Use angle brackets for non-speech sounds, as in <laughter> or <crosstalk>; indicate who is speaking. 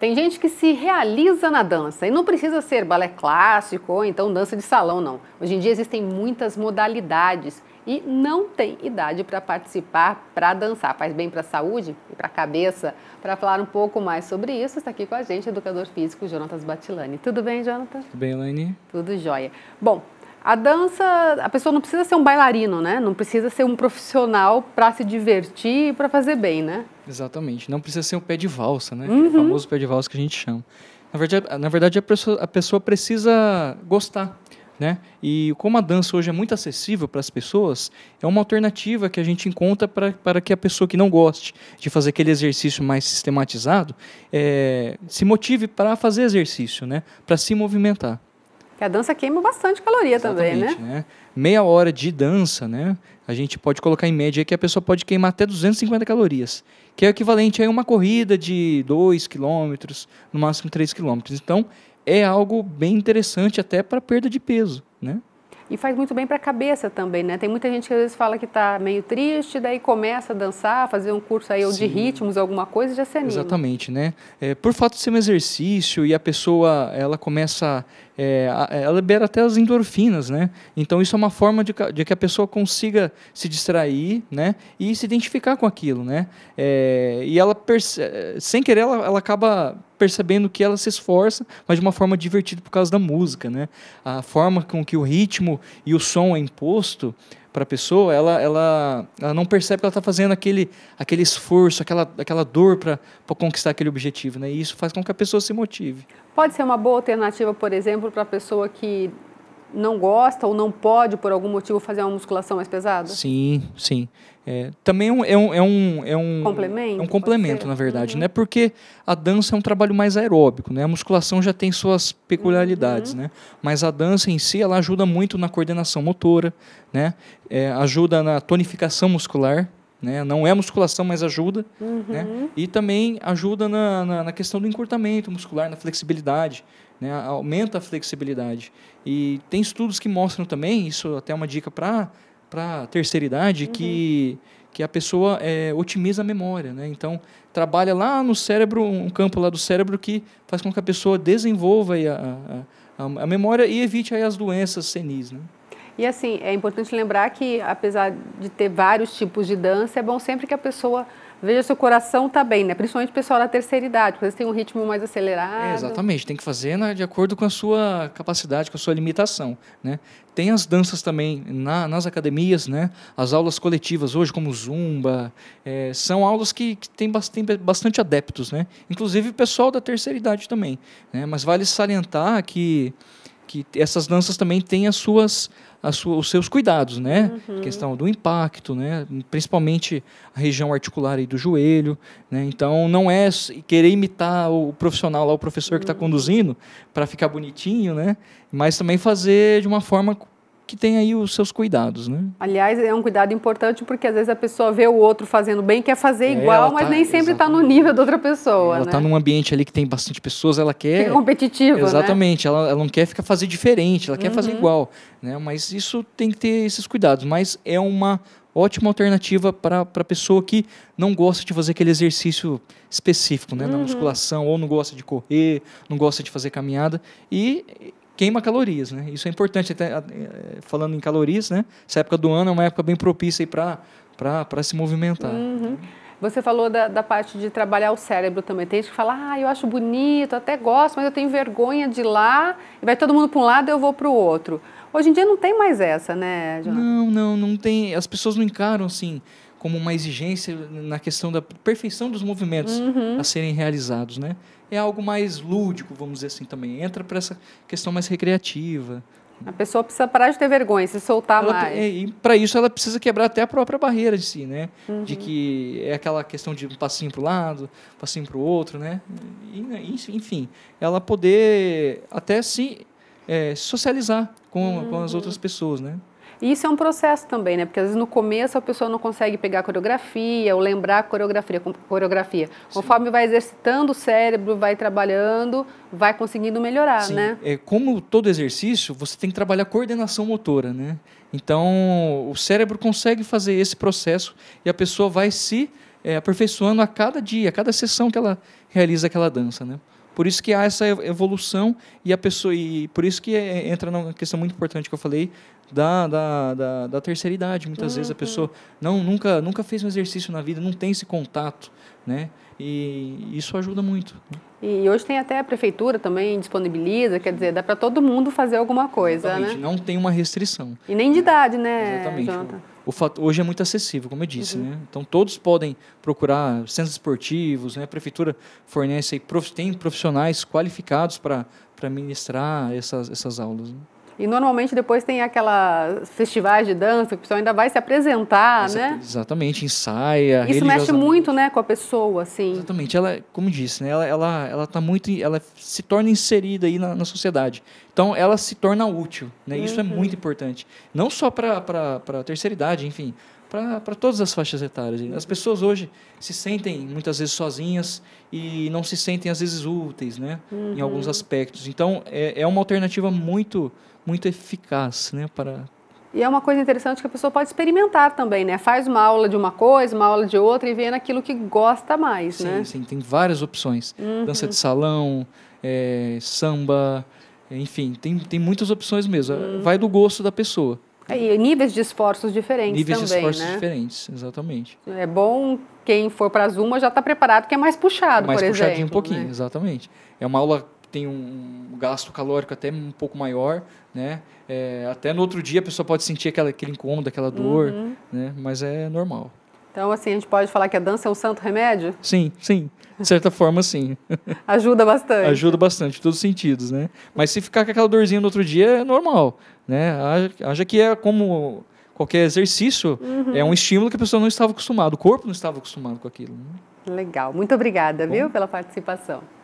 Speaker 1: Tem gente que se realiza na dança e não precisa ser balé clássico ou então dança de salão, não. Hoje em dia existem muitas modalidades e não tem idade para participar, para dançar. Faz bem para a saúde e para a cabeça. Para falar um pouco mais sobre isso, está aqui com a gente o educador físico Jonatas Batilani. Tudo bem, Jonatas?
Speaker 2: Tudo bem, Elaine?
Speaker 1: Tudo jóia. Bom, a dança, a pessoa não precisa ser um bailarino, né? Não precisa ser um profissional para se divertir e para fazer bem, né?
Speaker 2: Exatamente. Não precisa ser um pé de valsa, né? Uhum. O famoso pé de valsa que a gente chama. Na verdade, na verdade a, pessoa, a pessoa precisa gostar. Né? E como a dança hoje é muito acessível para as pessoas, é uma alternativa que a gente encontra para que a pessoa que não goste de fazer aquele exercício mais sistematizado é, se motive para fazer exercício, né? para se movimentar.
Speaker 1: Que a dança queima bastante caloria Exatamente,
Speaker 2: também, né? né? Meia hora de dança, né? A gente pode colocar em média que a pessoa pode queimar até 250 calorias, que é o equivalente a uma corrida de 2 quilômetros, no máximo 3 quilômetros. Então, é algo bem interessante até para perda de peso, né?
Speaker 1: E faz muito bem para a cabeça também, né? Tem muita gente que às vezes fala que está meio triste, daí começa a dançar, fazer um curso aí ou de ritmos, alguma coisa, já se anima. Exatamente,
Speaker 2: né? É, por fato de ser um exercício e a pessoa, ela começa, é, é ela libera até as endorfinas, né? Então isso é uma forma de, de, que a pessoa consiga se distrair, né? E se identificar com aquilo, né? É, e ela, é, sem querer, ela, ela acaba percebendo que ela se esforça, mas de uma forma divertida por causa da música, né? A forma com que o ritmo e o som é imposto para a pessoa, ela, ela, ela não percebe que ela está fazendo aquele, aquele esforço, aquela, aquela dor para conquistar aquele objetivo, né? E isso faz com que a pessoa se motive.
Speaker 1: Pode ser uma boa alternativa, por exemplo, para a pessoa que não gosta ou não pode, por algum motivo, fazer uma musculação mais pesada?
Speaker 2: Sim, sim. É, também é um, é um, é um, é complemento, é um complemento na verdade, uhum. né? Porque a dança é um trabalho mais aeróbico, né? A musculação já tem suas peculiaridades, uhum. né? Mas a dança em si, ela ajuda muito na coordenação motora, né? É, ajuda na tonificação muscular, né? Não é musculação, mas ajuda. Né? Uhum. Né? E também ajuda na, na, na, questão do encurtamento muscular, na flexibilidade. Né? Aumenta a flexibilidade. E tem estudos que mostram também, isso é até é uma dica para a terceira idade, uhum. que, que a pessoa é, otimiza a memória. Né? Então, trabalha lá no cérebro, um campo lá do cérebro que faz com que a pessoa desenvolva a, a, a, a memória e evite aí as doenças senis. Né?
Speaker 1: E assim, é importante lembrar que apesar de ter vários tipos de dança, é bom sempre que a pessoa veja se o coração está bem, né? Principalmente o pessoal da terceira idade, porque eles têm um ritmo mais acelerado. É, exatamente,
Speaker 2: tem que fazer né, de acordo com a sua capacidade, com a sua limitação, né? Tem as danças também na, nas academias, né? As aulas coletivas hoje, como Zumba, é, são aulas que, que têm bastante, bastante adeptos, né? Inclusive o pessoal da terceira idade também, né? Mas vale salientar que que essas danças também têm as suas, as suas os seus cuidados, né? Uhum. Questão do impacto, né? Principalmente a região articular aí do joelho, né? Então não é querer imitar o profissional lá, o professor tá uhum. que está conduzindo para ficar bonitinho, né? Mas também fazer de uma forma que tem aí os seus cuidados, né?
Speaker 1: Aliás, é um cuidado importante porque às vezes a pessoa vê o outro fazendo bem, quer fazer é, igual, mas tá, nem sempre está no nível da outra pessoa. Ela está
Speaker 2: né? num ambiente ali que tem bastante pessoas, ela quer. Fica é
Speaker 1: competitiva. Né? Exatamente,
Speaker 2: né? ela, ela não quer ficar fazer diferente, ela uhum. quer fazer uhum. igual. Né? Mas isso tem que ter esses cuidados. Mas é uma ótima alternativa para a pessoa que não gosta de fazer aquele exercício específico, né, uhum. na musculação, ou não gosta de correr, não gosta de fazer caminhada. E queima calorias, né? Isso é importante, até é, falando em calorias, né? Essa época do ano é uma época bem propícia para se movimentar. Uhum.
Speaker 1: Você falou da, da, parte de trabalhar o cérebro também. Tem gente que fala, ah, eu acho bonito, até gosto, mas eu tenho vergonha de ir lá. E vai todo mundo para um lado e eu vou para o outro. Hoje em dia não tem mais essa, né,
Speaker 2: Jonathan? Não, não, não tem. As pessoas não encaram assim como uma exigência na questão da perfeição dos movimentos uhum. a serem realizados, né? É algo mais lúdico, vamos dizer assim também. Entra para essa questão mais recreativa. A pessoa precisa parar de ter vergonha, se soltar ela, mais. É, e para isso ela precisa quebrar até a própria barreira de si, né? Uhum. De que é aquela questão de um passinho para o lado, passinho para o outro, né? né? E, enfim, ela poder até se é, socializar com, uhum. com as uhum. outras pessoas, né?
Speaker 1: E isso é um processo também, né? Porque às vezes no começo a pessoa não consegue pegar a coreografia ou lembrar a coreografia. coreografia. Conforme vai exercitando o cérebro, vai trabalhando, vai conseguindo melhorar, Sim. né?
Speaker 2: É, como todo exercício, você tem que trabalhar coordenação motora, né? Então, o cérebro consegue fazer esse processo e a pessoa vai se é, aperfeiçoando a cada dia, a cada sessão que ela realiza aquela dança, né? Por isso que há essa evolução e a pessoa e por isso que eh, entra na questão muito importante que eu falei da, da, da, da terceira idade. Muitas uhum. vezes a uhum. pessoa não nunca nunca fez um exercício na vida, não tem esse contato, né? E isso ajuda muito.
Speaker 1: E hoje tem até a prefeitura também disponibiliza, quer dizer, dá para todo mundo fazer alguma coisa, Exatamente. né?
Speaker 2: Não tem uma restrição.
Speaker 1: E nem de idade, né? Exatamente. Jonathan?
Speaker 2: fato, hoje é muito acessível, como eu disse. Uhum. Né? Então, todos podem procurar centros esportivos, né? a prefeitura fornece, tem profissionais qualificados para ministrar essas, essas aulas. Né? E
Speaker 1: normalmente depois tem aquela festivais de dança, que o pessoal ainda vai se apresentar, Exa né?
Speaker 2: Exatamente, ensaia. Isso mexe
Speaker 1: muito, né, com a pessoa, assim.
Speaker 2: Exatamente, ela, como disse, né, ela, ela, ela tá muito, ela se torna inserida aí na, na sociedade. Então, ela se torna útil, né? Isso é uhum. muito importante. Não só para a terceira idade, enfim, para todas as faixas etárias. As pessoas hoje se sentem muitas vezes sozinhas e não se sentem às vezes úteis, né? Uhum. Em alguns aspectos. Então é, é uma alternativa muito muito eficaz, né? Para
Speaker 1: e é uma coisa interessante que a pessoa pode experimentar também, né? Faz uma aula de uma coisa, uma aula de outra e vê naquilo que gosta mais, sim, né? Sim,
Speaker 2: tem várias opções. Uhum. Dança de salão, é, samba, enfim, tem, tem muitas opções mesmo. Uhum. Vai do gosto da pessoa.
Speaker 1: É, e níveis de esforços diferentes níveis também, Níveis de esforços né?
Speaker 2: diferentes, exatamente.
Speaker 1: É bom quem for para as uma já está preparado, que é mais puxado, mais por exemplo. Mais puxadinho um pouquinho,
Speaker 2: né? exatamente. É uma aula que tem um gasto calórico até um pouco maior, né? É, até no outro dia a pessoa pode sentir aquela, aquele incômodo, aquela dor, uhum. né? Mas é normal.
Speaker 1: Então, assim, a gente pode falar que a dança é um santo remédio?
Speaker 2: Sim, sim. De certa forma, sim. <laughs> Ajuda bastante. Ajuda bastante, em todos os sentidos, né? Mas se ficar com aquela dorzinha no outro dia, é normal, né? Acha que é como qualquer exercício, uhum. é um estímulo que a pessoa não estava acostumada, o corpo não estava acostumado com aquilo. Né?
Speaker 1: Legal. Muito obrigada, Bom. viu, pela participação.